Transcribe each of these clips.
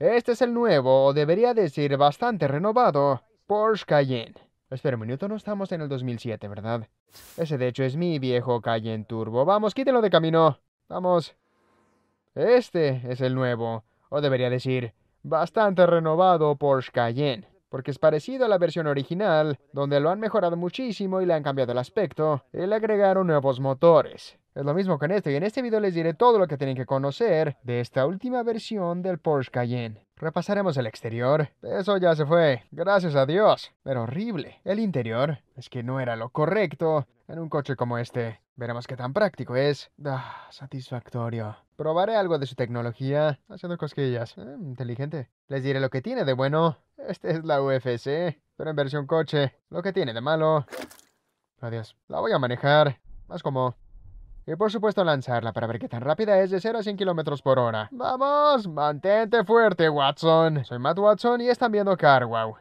Este es el nuevo, o debería decir bastante renovado, Porsche Cayenne. Espera un minuto, no estamos en el 2007, ¿verdad? Ese de hecho es mi viejo Cayenne Turbo. Vamos, quítelo de camino. Vamos. Este es el nuevo, o debería decir, bastante renovado Porsche Cayenne, porque es parecido a la versión original, donde lo han mejorado muchísimo y le han cambiado el aspecto, y le agregaron nuevos motores. Es lo mismo en este y en este video les diré todo lo que tienen que conocer de esta última versión del Porsche Cayenne. Repasaremos el exterior. Eso ya se fue. Gracias a Dios. Pero horrible. El interior. Es que no era lo correcto en un coche como este. Veremos qué tan práctico es. Ah, satisfactorio. Probaré algo de su tecnología. Haciendo cosquillas. Ah, inteligente. Les diré lo que tiene de bueno. Este es la UFC. Pero en versión coche. Lo que tiene de malo. Adiós. La voy a manejar. Más como... Y por supuesto lanzarla para ver qué tan rápida es de 0 a 100 km por hora. ¡Vamos! ¡Mantente fuerte, Watson! Soy Matt Watson y están viendo CarWow.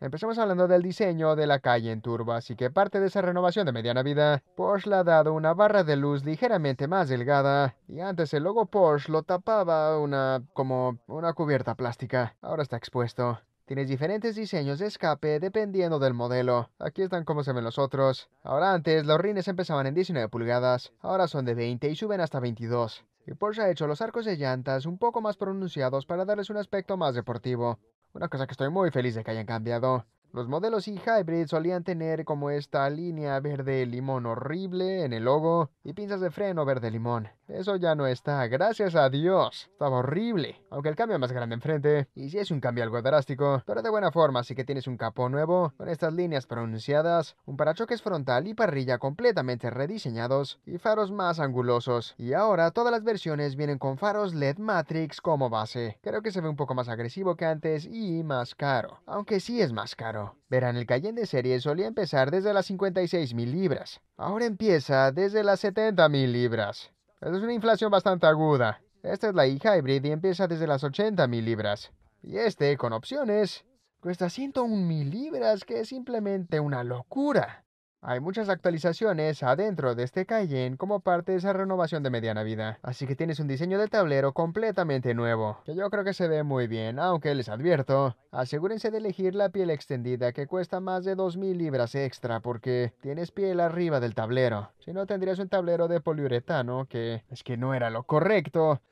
Empecemos hablando del diseño de la calle en Turbo, así que parte de esa renovación de mediana vida, Porsche le ha dado una barra de luz ligeramente más delgada y antes el logo Porsche lo tapaba una como una cubierta plástica. Ahora está expuesto. Tienes diferentes diseños de escape dependiendo del modelo. Aquí están como se ven los otros. Ahora antes, los rines empezaban en 19 pulgadas, ahora son de 20 y suben hasta 22. Y Porsche ha hecho los arcos de llantas un poco más pronunciados para darles un aspecto más deportivo. Una cosa que estoy muy feliz de que hayan cambiado. Los modelos e-hybrid solían tener como esta línea verde limón horrible en el logo y pinzas de freno verde limón. Eso ya no está, gracias a Dios. Estaba horrible. Aunque el cambio más grande enfrente, y si es un cambio algo drástico, pero de buena forma, así que tienes un capó nuevo, con estas líneas pronunciadas, un parachoques frontal y parrilla completamente rediseñados, y faros más angulosos. Y ahora todas las versiones vienen con faros LED Matrix como base. Creo que se ve un poco más agresivo que antes y más caro. Aunque sí es más caro. Verán, el Cayenne de serie solía empezar desde las 56.000 libras. Ahora empieza desde las 70.000 libras. Es una inflación bastante aguda. Esta es la e-hybrid y empieza desde las 80 mil libras. Y este, con opciones, cuesta 101 mil libras, que es simplemente una locura. Hay muchas actualizaciones adentro de este Cayenne como parte de esa renovación de mediana vida, así que tienes un diseño de tablero completamente nuevo, que yo creo que se ve muy bien, aunque les advierto, asegúrense de elegir la piel extendida que cuesta más de 2.000 libras extra porque tienes piel arriba del tablero, si no tendrías un tablero de poliuretano que es que no era lo correcto,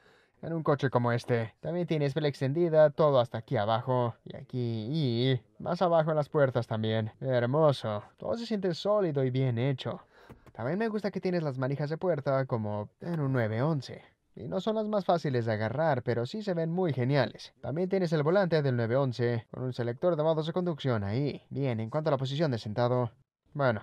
en un coche como este, también tienes vela extendida, todo hasta aquí abajo, y aquí, y más abajo en las puertas también. Hermoso, todo se siente sólido y bien hecho. También me gusta que tienes las manijas de puerta como en un 911. Y no son las más fáciles de agarrar, pero sí se ven muy geniales. También tienes el volante del 911 con un selector de modos de conducción ahí. Bien, en cuanto a la posición de sentado, bueno,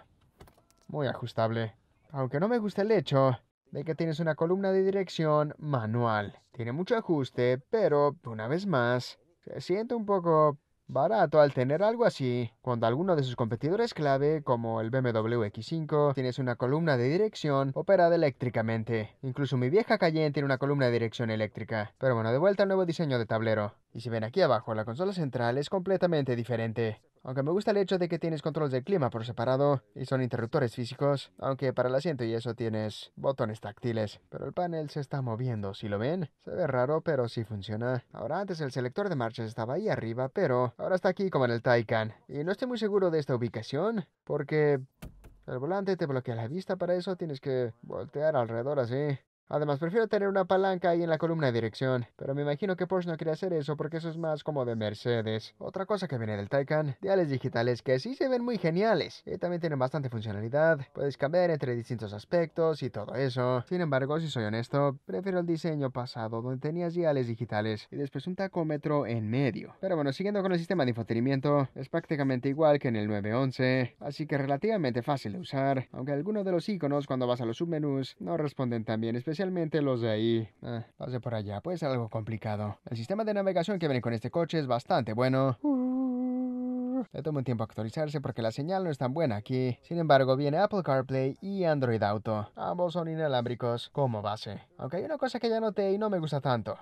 muy ajustable. Aunque no me gusta el hecho de que tienes una columna de dirección manual. Tiene mucho ajuste, pero una vez más, se siente un poco barato al tener algo así, cuando alguno de sus competidores clave, como el BMW X5, tienes una columna de dirección operada eléctricamente. Incluso mi vieja Cayenne tiene una columna de dirección eléctrica. Pero bueno, de vuelta al nuevo diseño de tablero. Y si ven aquí abajo, la consola central es completamente diferente. Aunque me gusta el hecho de que tienes controles del clima por separado y son interruptores físicos, aunque para el asiento y eso tienes botones táctiles. Pero el panel se está moviendo, ¿si lo ven? Se ve raro, pero sí funciona. Ahora antes el selector de marchas estaba ahí arriba, pero ahora está aquí como en el Taycan. Y no estoy muy seguro de esta ubicación, porque... El volante te bloquea la vista, para eso tienes que voltear alrededor así. Además, prefiero tener una palanca ahí en la columna de dirección, pero me imagino que Porsche no quiere hacer eso porque eso es más como de Mercedes. Otra cosa que viene del Taycan, diales digitales que sí se ven muy geniales y eh, también tienen bastante funcionalidad, puedes cambiar entre distintos aspectos y todo eso. Sin embargo, si soy honesto, prefiero el diseño pasado donde tenías diales digitales y después un tacómetro en medio. Pero bueno, siguiendo con el sistema de infotenimiento, es prácticamente igual que en el 911, así que relativamente fácil de usar, aunque algunos de los iconos cuando vas a los submenús no responden tan bien, especialmente especialmente los de ahí. Ah, pase por allá, pues algo complicado. El sistema de navegación que viene con este coche es bastante bueno. Uh. le tomo un tiempo actualizarse porque la señal no es tan buena aquí. Sin embargo, viene Apple CarPlay y Android Auto. Ambos son inalámbricos como base. Aunque hay una cosa que ya noté y no me gusta tanto.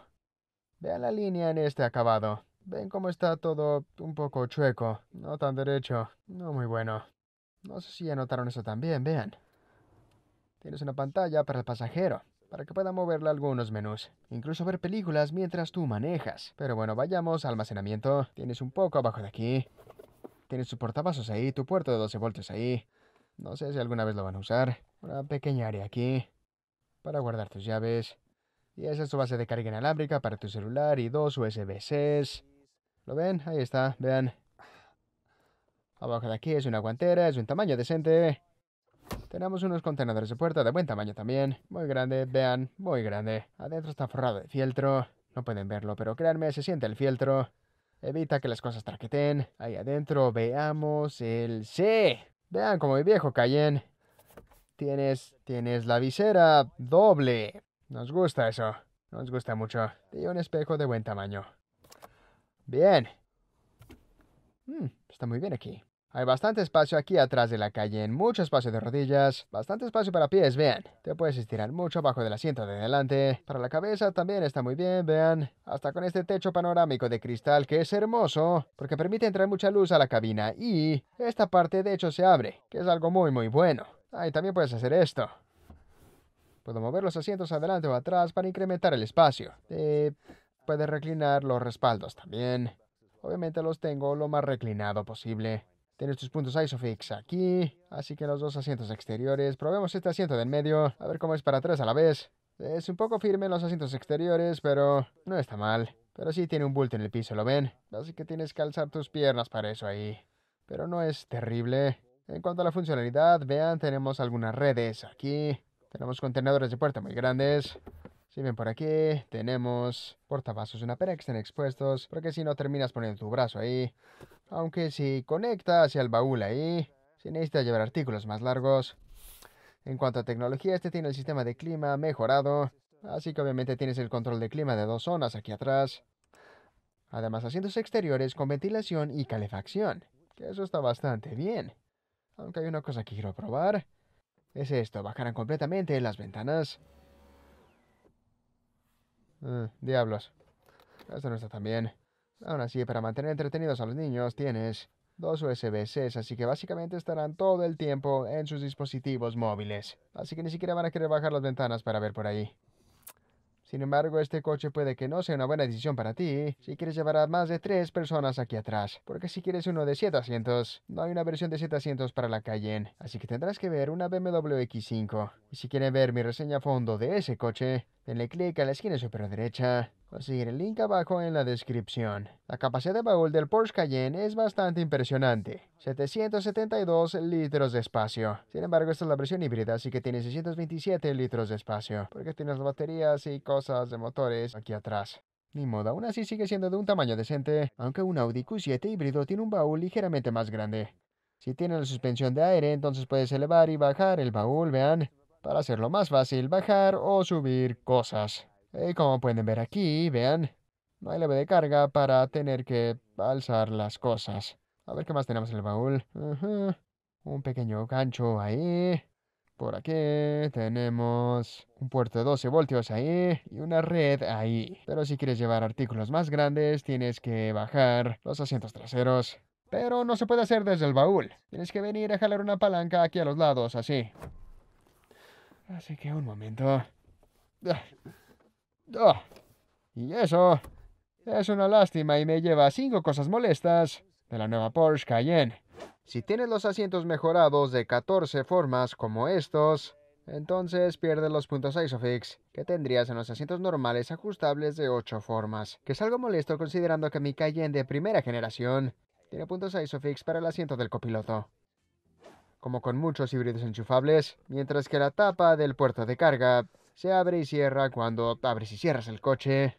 Vean la línea en este acabado. Ven cómo está todo un poco chueco, no tan derecho, no muy bueno. No sé si ya notaron eso también, vean. Tienes una pantalla para el pasajero para que pueda moverle algunos menús, incluso ver películas mientras tú manejas. Pero bueno, vayamos al almacenamiento. Tienes un poco abajo de aquí. Tienes tu portavasos ahí, tu puerto de 12 voltios ahí. No sé si alguna vez lo van a usar. Una pequeña área aquí para guardar tus llaves. Y esa es tu base de carga inalámbrica para tu celular y dos USB-Cs. ¿Lo ven? Ahí está, vean. Abajo de aquí es una guantera, es un tamaño decente. Tenemos unos contenedores de puerta de buen tamaño también. Muy grande, vean, muy grande. Adentro está forrado de fieltro. No pueden verlo, pero créanme, se siente el fieltro. Evita que las cosas traqueten. Ahí adentro veamos el C. Vean como mi viejo Cayenne. Tienes, tienes la visera doble. Nos gusta eso. Nos gusta mucho. Y un espejo de buen tamaño. Bien. Hmm, está muy bien aquí. Hay bastante espacio aquí atrás de la calle, mucho espacio de rodillas, bastante espacio para pies, vean. Te puedes estirar mucho abajo del asiento de delante. Para la cabeza también está muy bien, vean. Hasta con este techo panorámico de cristal que es hermoso, porque permite entrar mucha luz a la cabina y esta parte de hecho se abre, que es algo muy muy bueno. Ahí también puedes hacer esto. Puedo mover los asientos adelante o atrás para incrementar el espacio. Eh, puedes reclinar los respaldos también. Obviamente los tengo lo más reclinado posible. Tienes tus puntos ISOFIX aquí, así que los dos asientos exteriores. Probemos este asiento del medio, a ver cómo es para atrás a la vez. Es un poco firme en los asientos exteriores, pero no está mal. Pero sí tiene un bulto en el piso, ¿lo ven? Así que tienes que alzar tus piernas para eso ahí. Pero no es terrible. En cuanto a la funcionalidad, vean, tenemos algunas redes aquí. Tenemos contenedores de puerta muy grandes. Si ven por aquí, tenemos portavasos en una que están expuestos, porque si no terminas poniendo tu brazo ahí. Aunque si conecta hacia el baúl ahí, si necesitas llevar artículos más largos. En cuanto a tecnología, este tiene el sistema de clima mejorado, así que obviamente tienes el control de clima de dos zonas aquí atrás. Además, asientos exteriores con ventilación y calefacción, que eso está bastante bien. Aunque hay una cosa que quiero probar. Es esto, bajarán completamente las ventanas. Eh, diablos. Esto no está tan bien. Aún así, para mantener entretenidos a los niños tienes dos usb c así que básicamente estarán todo el tiempo en sus dispositivos móviles. Así que ni siquiera van a querer bajar las ventanas para ver por ahí. Sin embargo, este coche puede que no sea una buena decisión para ti si quieres llevar a más de tres personas aquí atrás, porque si quieres uno de 7 asientos, no hay una versión de 7 asientos para la Cayenne, así que tendrás que ver una BMW X5. Y si quieres ver mi reseña a fondo de ese coche, Denle clic a la esquina superior derecha o el link abajo en la descripción. La capacidad de baúl del Porsche Cayenne es bastante impresionante, 772 litros de espacio. Sin embargo, esta es la versión híbrida, así que tiene 627 litros de espacio, porque tienes las baterías y cosas de motores aquí atrás. Ni modo, aún así sigue siendo de un tamaño decente, aunque un Audi Q7 híbrido tiene un baúl ligeramente más grande. Si tiene la suspensión de aire, entonces puedes elevar y bajar el baúl, vean, para hacerlo más fácil bajar o subir cosas. Y como pueden ver aquí, vean, no hay leve de carga para tener que alzar las cosas. A ver qué más tenemos en el baúl. Un pequeño gancho ahí. Por aquí tenemos un puerto de 12 voltios ahí y una red ahí. Pero si quieres llevar artículos más grandes, tienes que bajar los asientos traseros. Pero no se puede hacer desde el baúl. Tienes que venir a jalar una palanca aquí a los lados, así. Así que un momento. Ah, ah. Y eso es una lástima y me lleva cinco cosas molestas de la nueva Porsche Cayenne. Si tienes los asientos mejorados de 14 formas como estos, entonces pierdes los puntos ISOFIX que tendrías en los asientos normales ajustables de 8 formas, que es algo molesto considerando que mi Cayenne de primera generación tiene puntos ISOFIX para el asiento del copiloto como con muchos híbridos enchufables, mientras que la tapa del puerto de carga se abre y cierra cuando abres y cierras el coche.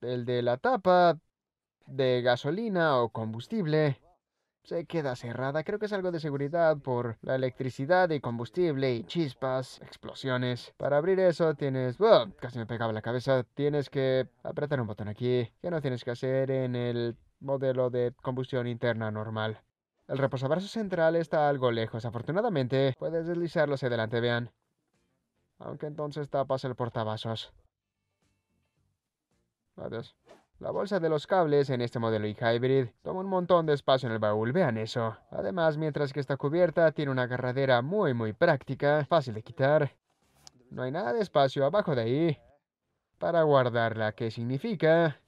El de la tapa de gasolina o combustible se queda cerrada. Creo que es algo de seguridad por la electricidad y combustible y chispas, explosiones. Para abrir eso tienes... casi me pegaba la cabeza. Tienes que apretar un botón aquí. Que no tienes que hacer en el modelo de combustión interna normal. El reposabrazo central está algo lejos. Afortunadamente, puedes deslizarlo hacia adelante, vean. Aunque entonces tapas el portavasos. La bolsa de los cables en este modelo e-hybrid toma un montón de espacio en el baúl, vean eso. Además, mientras que está cubierta, tiene una agarradera muy muy práctica, fácil de quitar. No hay nada de espacio abajo de ahí para guardarla, que significa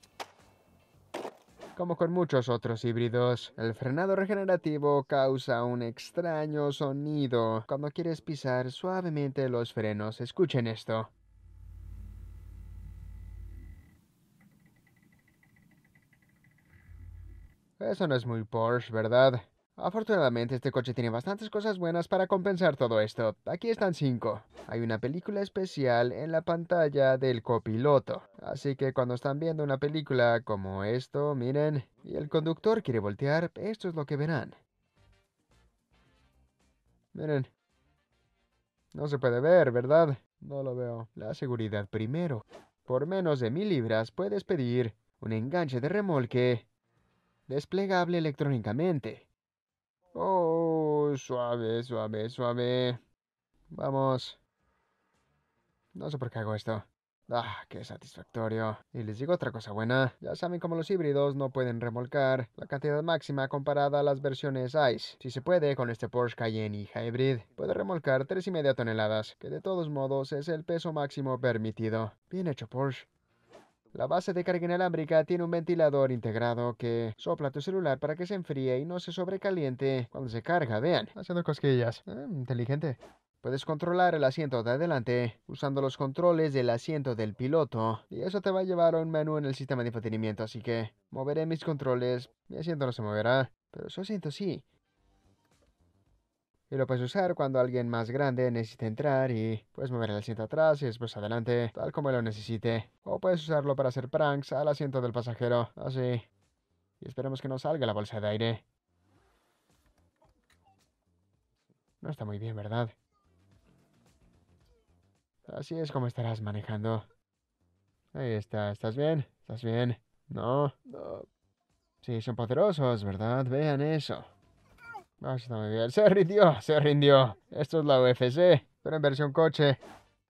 como con muchos otros híbridos, el frenado regenerativo causa un extraño sonido cuando quieres pisar suavemente los frenos. Escuchen esto. Eso no es muy Porsche, ¿verdad? Afortunadamente este coche tiene bastantes cosas buenas para compensar todo esto. Aquí están cinco. Hay una película especial en la pantalla del copiloto. Así que cuando están viendo una película como esto, miren, y el conductor quiere voltear, esto es lo que verán. Miren. No se puede ver, ¿verdad? No lo veo. La seguridad primero. Por menos de mil libras puedes pedir un enganche de remolque desplegable electrónicamente. Oh, suave, suave, suave. Vamos. No sé por qué hago esto. Ah, qué satisfactorio. Y les digo otra cosa buena. Ya saben cómo los híbridos no pueden remolcar la cantidad máxima comparada a las versiones ICE. Si se puede, con este Porsche Cayenne y Hybrid, puede remolcar 3,5 toneladas, que de todos modos es el peso máximo permitido. Bien hecho, Porsche. La base de carga inalámbrica tiene un ventilador integrado que sopla tu celular para que se enfríe y no se sobrecaliente cuando se carga. Vean, haciendo cosquillas. Ah, inteligente. Puedes controlar el asiento de adelante usando los controles del asiento del piloto y eso te va a llevar a un menú en el sistema de entretenimiento. así que moveré mis controles, mi asiento no se moverá, pero su asiento sí y lo puedes usar cuando alguien más grande necesite entrar y puedes mover el asiento atrás y después adelante, tal como lo necesite. O puedes usarlo para hacer pranks al asiento del pasajero, así. Y esperemos que no salga la bolsa de aire. No está muy bien, ¿verdad? Así es como estarás manejando. Ahí está, ¿estás bien? ¿Estás bien? No, no. Sí, son poderosos, ¿verdad? Vean eso. Ah, se rindió, se rindió. Esto es la UFC, pero en versión coche.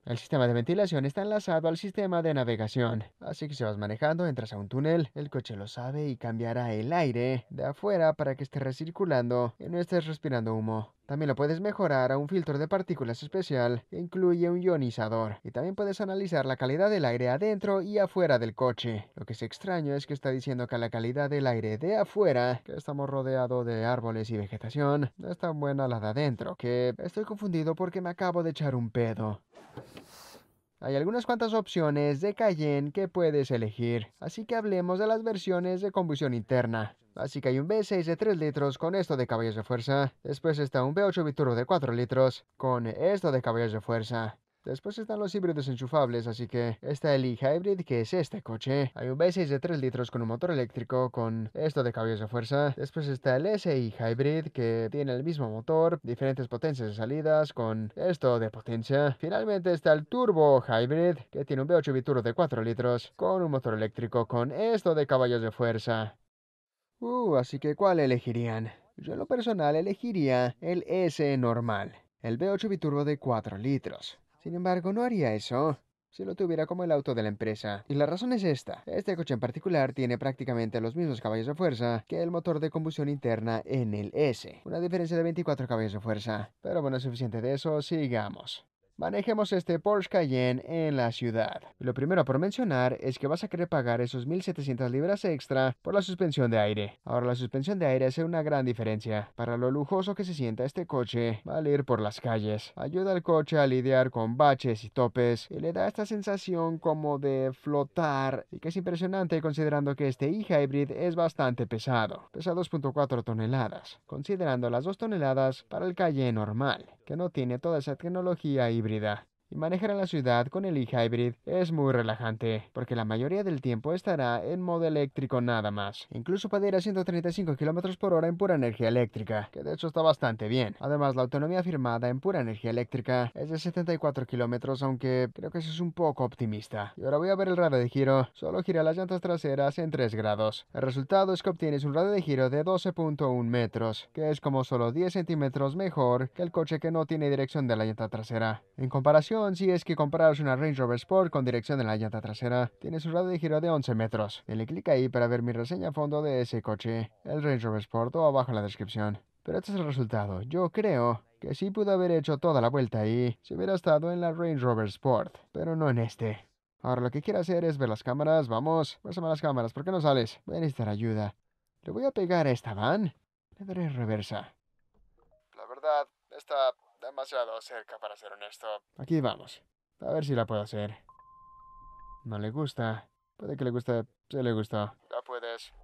El sistema de ventilación está enlazado al sistema de navegación, así que si vas manejando, entras a un túnel, el coche lo sabe y cambiará el aire de afuera para que esté recirculando y no estés respirando humo. También lo puedes mejorar a un filtro de partículas especial que incluye un ionizador. Y también puedes analizar la calidad del aire adentro y afuera del coche. Lo que es extraño es que está diciendo que la calidad del aire de afuera, que estamos rodeados de árboles y vegetación, no es tan buena la de adentro, que estoy confundido porque me acabo de echar un pedo. Hay algunas cuantas opciones de Cayenne que puedes elegir, así que hablemos de las versiones de combustión interna. Así que hay un V6 de 3 litros con esto de caballos de fuerza, después está un V8 biturbo de 4 litros con esto de caballos de fuerza, Después están los híbridos enchufables, así que está el e-hybrid, que es este coche. Hay un V6 de 3 litros con un motor eléctrico con esto de caballos de fuerza. Después está el SI Hybrid, que tiene el mismo motor, diferentes potencias de salidas con esto de potencia. Finalmente está el Turbo Hybrid, que tiene un V8 Biturbo de 4 litros con un motor eléctrico con esto de caballos de fuerza. Uh, así que ¿cuál elegirían? Yo en lo personal elegiría el S normal el V8 biturbo de 4 litros. Sin embargo, no haría eso si lo tuviera como el auto de la empresa. Y la razón es esta. Este coche en particular tiene prácticamente los mismos caballos de fuerza que el motor de combustión interna en el S. Una diferencia de 24 caballos de fuerza. Pero bueno, es suficiente de eso, sigamos manejemos este Porsche Cayenne en la ciudad. Lo primero por mencionar es que vas a querer pagar esos 1.700 libras extra por la suspensión de aire. Ahora la suspensión de aire hace una gran diferencia. Para lo lujoso que se sienta este coche, va a ir por las calles, ayuda al coche a lidiar con baches y topes y le da esta sensación como de flotar y que es impresionante considerando que este e-hybrid es bastante pesado, pesa 2.4 toneladas, considerando las 2 toneladas para el Cayenne normal que no tiene toda esa tecnología híbrida y manejar en la ciudad con el e-hybrid es muy relajante, porque la mayoría del tiempo estará en modo eléctrico nada más. Incluso puede ir a 135 km por hora en pura energía eléctrica, que de hecho está bastante bien. Además, la autonomía firmada en pura energía eléctrica es de 74 km, aunque creo que eso es un poco optimista. Y ahora voy a ver el radio de giro. Solo gira las llantas traseras en 3 grados. El resultado es que obtienes un radio de giro de 12.1 metros, que es como solo 10 centímetros mejor que el coche que no tiene dirección de la llanta trasera. En comparación, si es que compraros una Range Rover Sport con dirección en la llanta trasera. Tiene su radio de giro de 11 metros. le clic ahí para ver mi reseña a fondo de ese coche, el Range Rover Sport o abajo en la descripción. Pero este es el resultado. Yo creo que sí pudo haber hecho toda la vuelta ahí si hubiera estado en la Range Rover Sport, pero no en este. Ahora lo que quiero hacer es ver las cámaras, vamos, ver las cámaras, ¿por qué no sales? Voy a necesitar ayuda. Le voy a pegar a esta van. Le daré reversa. La verdad, esta demasiado cerca para ser honesto. Aquí vamos. A ver si la puedo hacer. No le gusta. Puede que le guste. se le gustó. Ya puedes.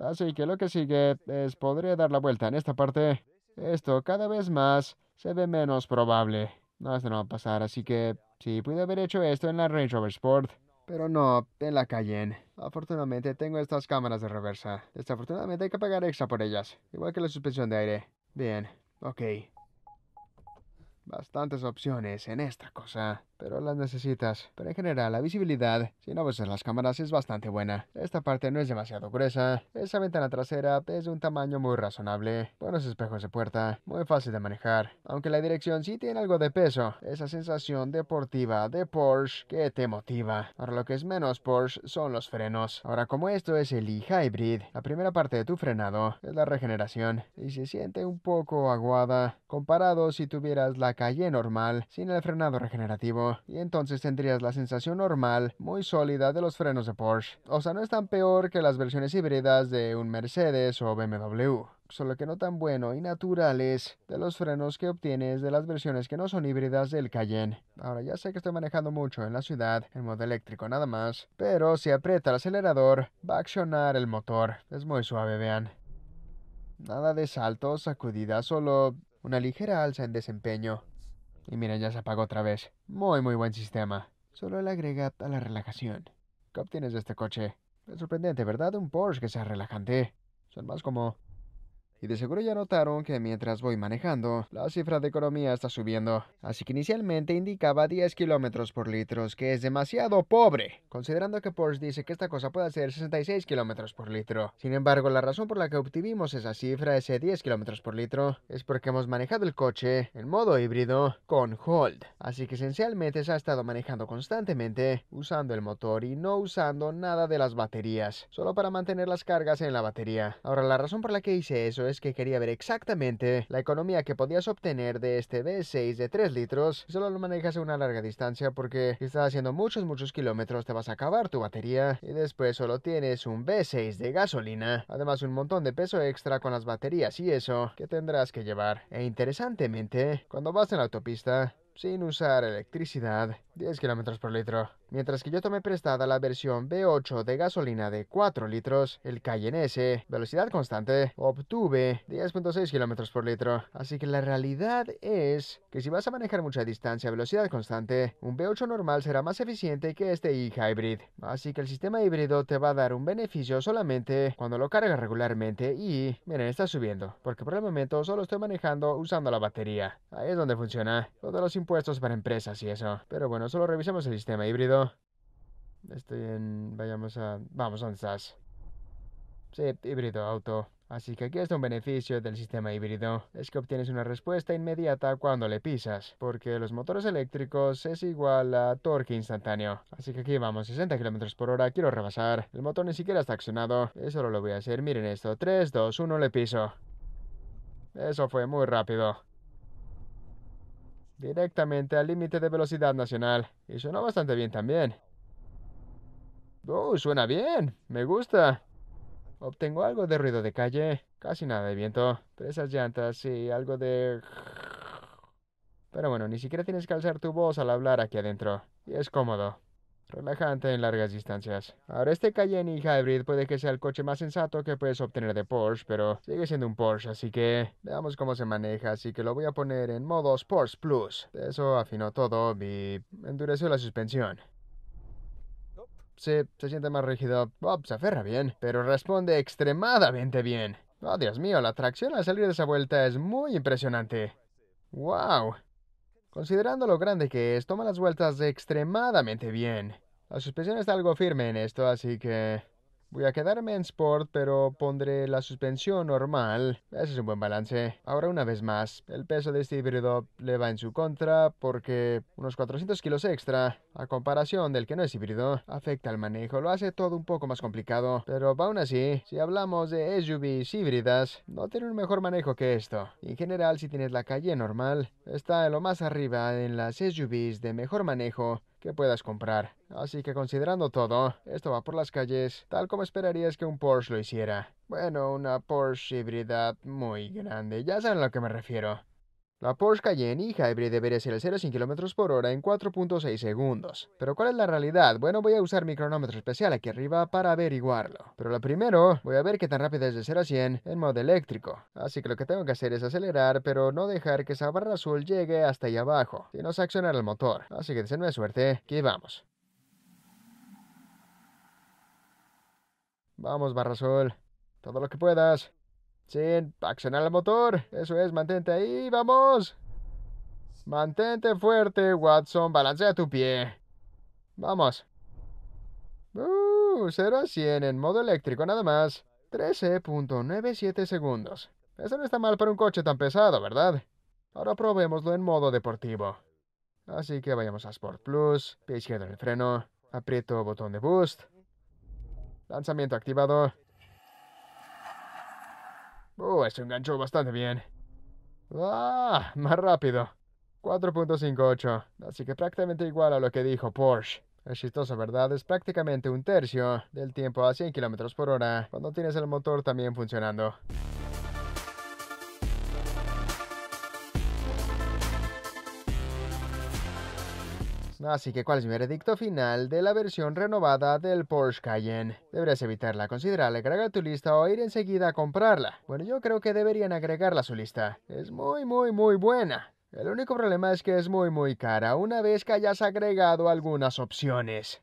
Así que lo que sigue es podría dar la vuelta en esta parte. Esto cada vez más se ve menos probable. No, esto no va a pasar, así que sí, pude haber hecho esto en la Range Rover Sport. Pero no, en la Cayenne. Afortunadamente tengo estas cámaras de reversa. Desafortunadamente hay que pagar extra por ellas. Igual que la suspensión de aire. Bien, ok bastantes opciones en esta cosa pero las necesitas. Pero en general, la visibilidad, si no en las cámaras, es bastante buena. Esta parte no es demasiado gruesa. Esa ventana trasera es de un tamaño muy razonable. Buenos espejos de puerta, muy fácil de manejar. Aunque la dirección sí tiene algo de peso, esa sensación deportiva de Porsche que te motiva. Ahora lo que es menos Porsche son los frenos. Ahora como esto es el e-hybrid, la primera parte de tu frenado es la regeneración y se siente un poco aguada comparado si tuvieras la calle normal sin el frenado regenerativo y entonces tendrías la sensación normal, muy sólida de los frenos de Porsche. O sea, no es tan peor que las versiones híbridas de un Mercedes o BMW solo que no tan bueno y naturales de los frenos que obtienes de las versiones que no son híbridas del Cayenne. Ahora ya sé que estoy manejando mucho en la ciudad, en modo eléctrico nada más, pero si aprieta el acelerador va a accionar el motor. Es muy suave, vean. Nada de saltos, sacudidas, solo una ligera alza en desempeño. Y miren, ya se apagó otra vez. Muy, muy buen sistema. Solo le agrega a la relajación. ¿Qué obtienes de este coche? Es sorprendente, ¿verdad? Un Porsche que sea relajante. Son más como y de seguro ya notaron que mientras voy manejando, la cifra de economía está subiendo. Así que inicialmente indicaba 10 kilómetros por litro, que es demasiado pobre, considerando que Porsche dice que esta cosa puede ser 66 kilómetros por litro. Sin embargo, la razón por la que obtuvimos esa cifra, ese 10 kilómetros por litro, es porque hemos manejado el coche en modo híbrido con Hold. Así que esencialmente se ha estado manejando constantemente usando el motor y no usando nada de las baterías, solo para mantener las cargas en la batería. Ahora, la razón por la que hice eso es que quería ver exactamente la economía que podías obtener de este b 6 de 3 litros. Solo lo manejas a una larga distancia porque si estás haciendo muchos, muchos kilómetros te vas a acabar tu batería y después solo tienes un b 6 de gasolina. Además un montón de peso extra con las baterías y eso que tendrás que llevar. E interesantemente, cuando vas en la autopista, sin usar electricidad, 10 km por litro. Mientras que yo tomé prestada la versión b 8 de gasolina de 4 litros, el Cayenne S, velocidad constante, obtuve 10.6 km por litro. Así que la realidad es que si vas a manejar mucha distancia a velocidad constante, un b 8 normal será más eficiente que este e-hybrid. Así que el sistema híbrido te va a dar un beneficio solamente cuando lo cargas regularmente y, miren, está subiendo, porque por el momento solo estoy manejando usando la batería. Ahí es donde funciona. Lo de los impuestos para empresas y eso. Pero bueno, solo revisamos el sistema híbrido. Estoy en... Vayamos a... Vamos a estás?, Sí, híbrido auto. Así que aquí está un beneficio del sistema híbrido, es que obtienes una respuesta inmediata cuando le pisas, porque los motores eléctricos es igual a torque instantáneo. Así que aquí vamos, 60 km por hora, quiero rebasar, el motor ni siquiera está accionado, eso no lo voy a hacer, miren esto, 3, 2, 1, le piso. Eso fue muy rápido directamente al límite de velocidad nacional. Y suena bastante bien también. Oh, suena bien. Me gusta. Obtengo algo de ruido de calle, casi nada de viento, esas llantas y algo de... Pero bueno, ni siquiera tienes que alzar tu voz al hablar aquí adentro. Y es cómodo relajante en largas distancias. Ahora este Cayenne Hybrid puede que sea el coche más sensato que puedes obtener de Porsche, pero sigue siendo un Porsche, así que veamos cómo se maneja, así que lo voy a poner en modo Sports Plus. Eso afinó todo y endureció la suspensión. Sí, se siente más rígido. Bob se aferra bien, pero responde extremadamente bien. Oh, Dios mío, la tracción al salir de esa vuelta es muy impresionante. ¡Wow! Considerando lo grande que es, toma las vueltas extremadamente bien. La suspensión está algo firme en esto, así que... Voy a quedarme en Sport, pero pondré la suspensión normal. Ese es un buen balance. Ahora una vez más, el peso de este híbrido le va en su contra porque unos 400 kilos extra, a comparación del que no es híbrido, afecta el manejo, lo hace todo un poco más complicado. Pero aún así, si hablamos de SUVs híbridas, no tiene un mejor manejo que esto. En general, si tienes la calle normal, está en lo más arriba en las SUVs de mejor manejo que puedas comprar. Así que considerando todo, esto va por las calles tal como esperarías que un Porsche lo hiciera. Bueno, una Porsche híbrida muy grande, ya saben a lo que me refiero. La Porsche Cayenne y hybrid debería ser el 0 a 100 km por hora en 4.6 segundos. Pero ¿cuál es la realidad? Bueno, voy a usar mi cronómetro especial aquí arriba para averiguarlo. Pero lo primero, voy a ver qué tan rápido es de 0 a 100 en modo eléctrico. Así que lo que tengo que hacer es acelerar, pero no dejar que esa barra azul llegue hasta ahí abajo, sino accionar el motor. Así que deseenme suerte, que vamos. Vamos, barra azul. Todo lo que puedas. Sin accionar el motor. Eso es, mantente ahí, vamos. Mantente fuerte, Watson. Balancea tu pie. Vamos. Uh, 0 a 100 en modo eléctrico nada más. 13.97 segundos. Eso no está mal para un coche tan pesado, ¿verdad? Ahora probémoslo en modo deportivo. Así que vayamos a Sport Plus, pie izquierdo en el freno, aprieto botón de boost, lanzamiento activado, Uh, eso enganchó bastante bien. Ah, más rápido. 4.58, así que prácticamente igual a lo que dijo Porsche. Es chistoso, ¿verdad? Es prácticamente un tercio del tiempo a 100 km por hora cuando tienes el motor también funcionando. así que cuál es mi veredicto final de la versión renovada del Porsche Cayenne. ¿Deberías evitarla, considerarla, agregar tu lista o ir enseguida a comprarla? Bueno, yo creo que deberían agregarla a su lista. Es muy, muy, muy buena. El único problema es que es muy muy cara una vez que hayas agregado algunas opciones.